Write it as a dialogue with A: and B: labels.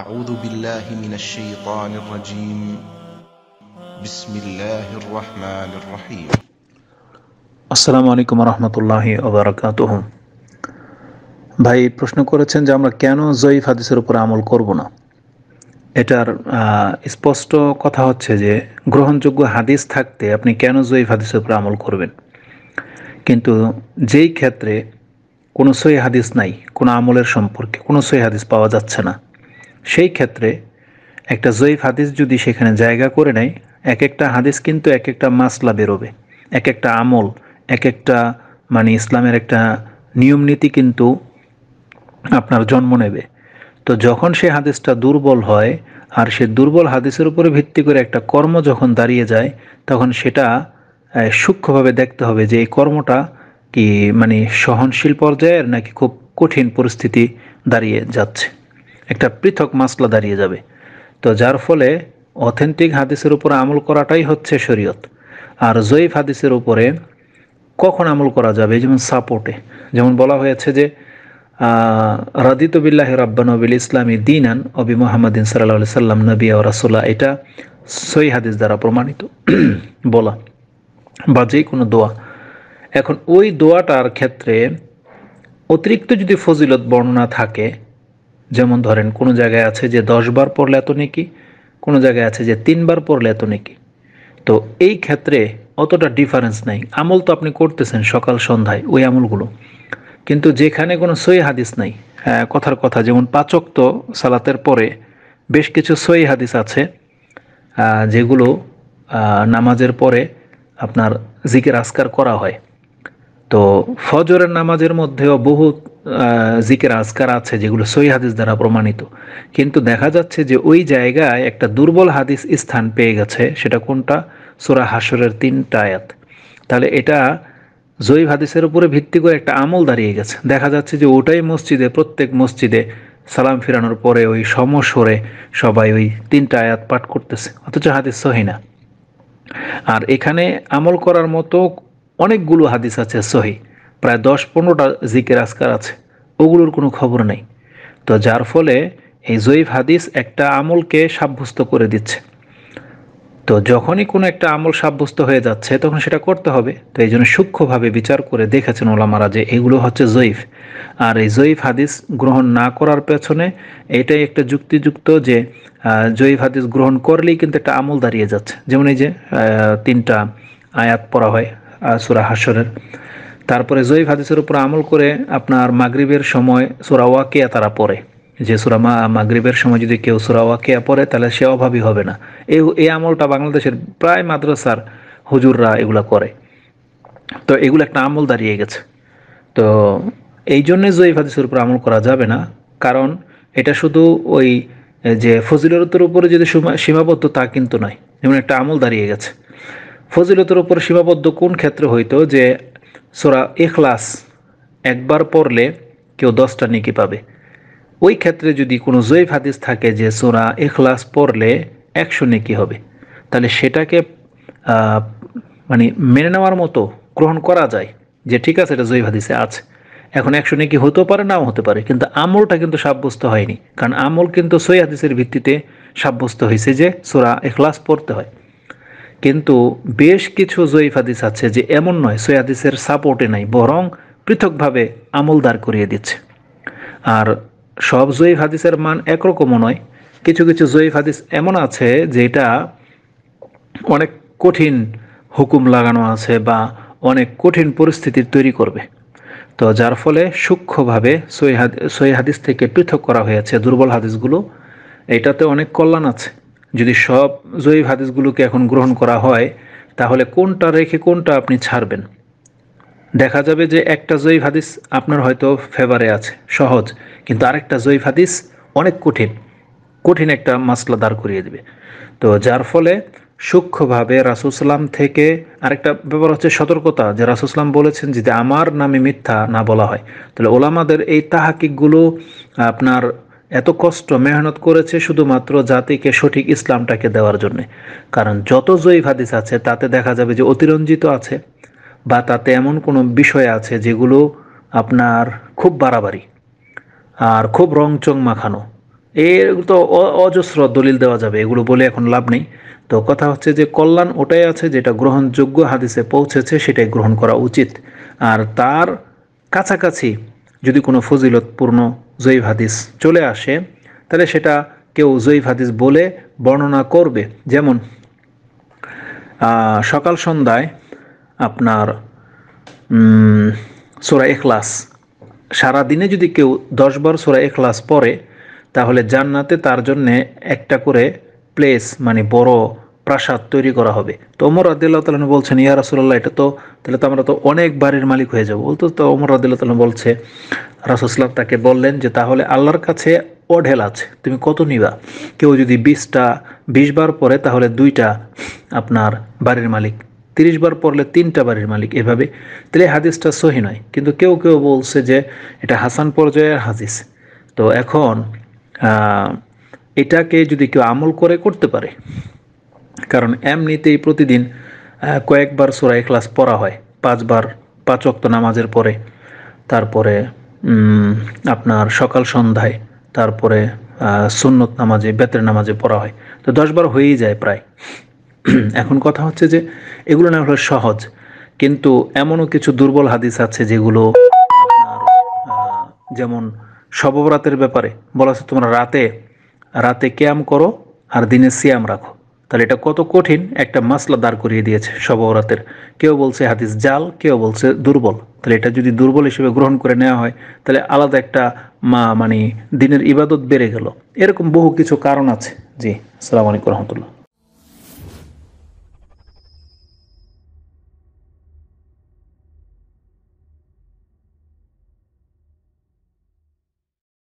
A: أعوذ بالله من الشيطان الرجيم بسم الله الرحمن الرحيم আসসালামু আলাইকুম রহমতুল্লাহি ওবরাকাতুহ ভাই প্রশ্ন করেছেন যে আমরা কেন জয়ীফ হাদিসের উপর আমল করব না এটার স্পষ্ট কথা হচ্ছে যে গ্রহণযোগ্য হাদিস থাকতে আপনি কেন জয়ীফ হাদিসের উপর আমল করবেন কিন্তু যেই ক্ষেত্রে কোনো সই হাদিস নাই কোনো আমলের সম্পর্কে কোনো সই হাদিস পাওয়া যাচ্ছে না সেই ক্ষেত্রে একটা জৈফ হাদিস যদি সেখানে জায়গা করে নেয় এক একটা হাদিস কিন্তু এক একটা মাসলা বেরোবে এক একটা আমল এক একটা মানে ইসলামের একটা নিয়ম নীতি কিন্তু আপনার জন্ম নেবে তো যখন সে হাদিসটা দুর্বল হয় আর সে দুর্বল হাদিসের উপরে ভিত্তি করে একটা কর্ম যখন দাঁড়িয়ে যায় তখন সেটা সূক্ষ্মভাবে দেখতে হবে যে এই কর্মটা কি মানে সহনশীল পর্যায়ের নাকি খুব কঠিন পরিস্থিতি দাঁড়িয়ে যাচ্ছে একটা পৃথক মাসলা দাঁড়িয়ে যাবে তো যার ফলে অথেন্টিক হাদিসের উপর আমল করাটাই হচ্ছে শরীয়ত আর জয়ীফ হাদিসের উপরে কখন আমল করা যাবে যেমন সাপোর্টে যেমন বলা হয়েছে যে রাদিত রাদিতবিল্লাহ রাব্বানবিল ইসলামী দিনান অবি মোহাম্মদিন সাল্লাহ সাল্লাম নবী রাসুল্লাহ এটা সই হাদিস দ্বারা প্রমাণিত বলা বা যে কোনো দোয়া এখন ওই দোয়াটার ক্ষেত্রে অতিরিক্ত যদি ফজিলত বর্ণনা থাকে যেমন ধরেন কোনো জায়গায় আছে যে দশবার পড়লে এত নেকি কোনো জায়গায় আছে যে তিনবার পড়লে এত নেকি তো এই ক্ষেত্রে অতটা ডিফারেন্স নাই আমল তো আপনি করতেছেন সকাল সন্ধ্যায় ওই আমলগুলো কিন্তু যেখানে কোনো সই হাদিস নাই হ্যাঁ কথার কথা যেমন পাচক তো সালাতের পরে বেশ কিছু সই হাদিস আছে যেগুলো নামাজের পরে আপনার জিকের আসকার করা হয় তো ফজরের নামাজের মধ্যেও বহুত জিকের আজকার আছে যেগুলো সই হাদিস দ্বারা প্রমাণিত কিন্তু দেখা যাচ্ছে যে ওই জায়গায় একটা দুর্বল হাদিস স্থান পেয়ে গেছে সেটা কোনটা সোরা হাসরের তিনটা আয়াত তাহলে এটা জৈব হাদিসের উপরে ভিত্তি করে একটা আমল দাঁড়িয়ে গেছে দেখা যাচ্ছে যে ওটাই মসজিদে প্রত্যেক মসজিদে সালাম ফিরানোর পরে ওই সমস্বরে সবাই ওই তিনটা আয়াত পাঠ করতেছে অথচ হাদিস সহি না আর এখানে আমল করার মতো অনেকগুলো হাদিস আছে সহি প্রায় দশ পনেরোটা জিকের আজকার আছে ওগুলোর কোনো খবর নেই তো যার ফলে এই জৈব হাদিস একটা আমলকে সাব্যস্ত করে দিচ্ছে তো যখনই কোনো একটা আমল সাব্যস্ত হয়ে যাচ্ছে তখন সেটা করতে হবে তো এই জন্য সূক্ষ্মভাবে বিচার করে দেখেছেন ওলামারা যে এগুলো হচ্ছে জৈফ আর এই জৈব হাদিস গ্রহণ না করার পেছনে এটাই একটা যুক্তিযুক্ত যে জৈব হাদিস গ্রহণ করলেই কিন্তু একটা আমল দাঁড়িয়ে যাচ্ছে যেমন এই যে তিনটা আয়াত পড়া হয় সুরা হাসরের তারপরে জয়ীফ হাদিসের উপর আমল করে আপনার মাগরীবের সময় সোরাওয়াকিয়া তারা পড়ে যে সুরা মাগরীবের সময় যদি কেউ সুরা ওয়াকিয়া পড়ে তাহলে সে অভাবী হবে না এই এই আমলটা বাংলাদেশের প্রায় মাদ্রাসার হুজুররা এগুলো করে তো এগুলো একটা আমল দাঁড়িয়ে গেছে তো এই জন্যে জৈব হাদিসের উপর আমল করা যাবে না কারণ এটা শুধু ওই যে ফজিলতের উপরে যদি সীমাবদ্ধ তা কিন্তু নয় যেমন একটা আমল দাঁড়িয়ে গেছে ফজিলতের উপর সীমাবদ্ধ কোন ক্ষেত্রে হইতো যে সোরা এখলাস একবার পড়লে কেউ দশটা নেকি পাবে ওই ক্ষেত্রে যদি কোনো জৈব হাদিস থাকে যে সোরা এখলাস পড়লে একশো নেকি হবে তাহলে সেটাকে মানে মেনে নেওয়ার মতো গ্রহণ করা যায় যে ঠিক আছে এটা জৈব হাদিসে আছে এখন একশো নেকি হতেও পারে নাও হতে পারে কিন্তু আমলটা কিন্তু সাব্যস্ত হয়নি কারণ আমল কিন্তু সই হাদিসের ভিত্তিতে সাব্যস্ত হয়েছে যে সোরা এখলাস পড়তে হয় কিন্তু বেশ কিছু জয়ীফ হাদিস আছে যে এমন নয় সৈয়াদিসের সাপোর্টে নাই বরং পৃথকভাবে আমলদার করিয়ে দিচ্ছে আর সব জয়ীফ হাদিসের মান একরকমও নয় কিছু কিছু জয়ীফ হাদিস এমন আছে যেটা অনেক কঠিন হুকুম লাগানো আছে বা অনেক কঠিন পরিস্থিতি তৈরি করবে তো যার ফলে সূক্ষ্মভাবে সই হাদিস থেকে পৃথক করা হয়েছে দুর্বল হাদিসগুলো এটাতে অনেক কল্যাণ আছে যদি সব জয়ীব হাদিসগুলোকে এখন গ্রহণ করা হয় তাহলে কোনটা রেখে কোনটা আপনি ছাড়বেন দেখা যাবে যে একটা জয়ীব হাদিস আপনার হয়তো ফেভারে আছে সহজ কিন্তু আরেকটা জয়ীব হাদিস অনেক কঠিন কঠিন একটা মাসলা দাঁড় করিয়ে দেবে তো যার ফলে সূক্ষ্মভাবে রাসুসলাম থেকে আরেকটা ব্যাপার হচ্ছে সতর্কতা যে রাসুসলাম বলেছেন যে আমার নামে মিথ্যা না বলা হয় তাহলে ওলামাদের এই তাহাকিকগুলো আপনার এত কষ্ট মেহনত করেছে শুধুমাত্র জাতিকে সঠিক ইসলামটাকে দেওয়ার জন্য কারণ যত জয়ী হাদিস আছে তাতে দেখা যাবে যে অতিরঞ্জিত আছে বা তাতে এমন কোনো বিষয় আছে যেগুলো আপনার খুব বাড়াবাড়ি আর খুব রংচং মাখানো এর তো অজস্র দলিল দেওয়া যাবে এগুলো বলে এখন লাভ নেই তো কথা হচ্ছে যে কল্যাণ ওটাই আছে যেটা গ্রহণযোগ্য হাদিসে পৌঁছেছে সেটাই গ্রহণ করা উচিত আর তার কাছাকাছি যদি কোনো ফজিলতপূর্ণ জৈব হাদিস চলে আসে তাহলে সেটা কেউ জৈব হাদিস বলে বর্ণনা করবে যেমন সকাল সন্ধ্যায় আপনার সোরা এখলাস সারাদিনে যদি কেউ দশবার সোরা এখলাস পড়ে তাহলে জান্নাতে তার জন্যে একটা করে প্লেস মানে বড় প্রাসাদ তৈরি করা হবে তো অমর আদিল্লাহ বলছেন ইয়া রাসুল্লাহ এটা তো তাহলে তো আমরা তো অনেক বাড়ির মালিক হয়ে যাবো বলতো তো অমর আদিল্লাহ বলছে রাসুসলাম তাকে বললেন যে তাহলে আল্লাহর কাছে অঢেল আছে তুমি কত নিবা কেউ যদি বিশটা বিশ বার পরে তাহলে দুইটা আপনার বাড়ির মালিক তিরিশ বার পড়লে তিনটা বাড়ির মালিক এভাবে তাহলে হাদিসটা সহি নয় কিন্তু কেউ কেউ বলছে যে এটা হাসান পর্যায়ের হাদিস তো এখন এটাকে যদি কেউ আমল করে করতে পারে কারণ এমনিতেই প্রতিদিন কয়েকবার সোরা ক্লাস পড়া হয় পাঁচবার পাঁচ অক্ত নামাজের পরে তারপরে আপনার সকাল সন্ধ্যায় তারপরে সুন্নত নামাজে বেতের নামাজে পড়া হয় তো দশবার হয়েই যায় প্রায় এখন কথা হচ্ছে যে এগুলো না হলো সহজ কিন্তু এমনও কিছু দুর্বল হাদিস আছে যেগুলো যেমন শবরাতের ব্যাপারে বলা আছে তোমরা রাতে রাতে ক্যাম করো আর দিনে সিয়াম রাখো তাহলে এটা কত কঠিন একটা মাসলা দাঁড় করিয়ে দিয়েছে সবরাতের কেউ বলছে হাদিস জাল কেউ বলছে দুর্বল তাহলে এটা যদি দুর্বল হিসেবে গ্রহণ করে নেওয়া হয় তাহলে আলাদা একটা মা মানে দিনের ইবাদত বেড়ে গেল এরকম বহু কিছু কারণ আছে জি আসসালামু রহমতুল্লাহ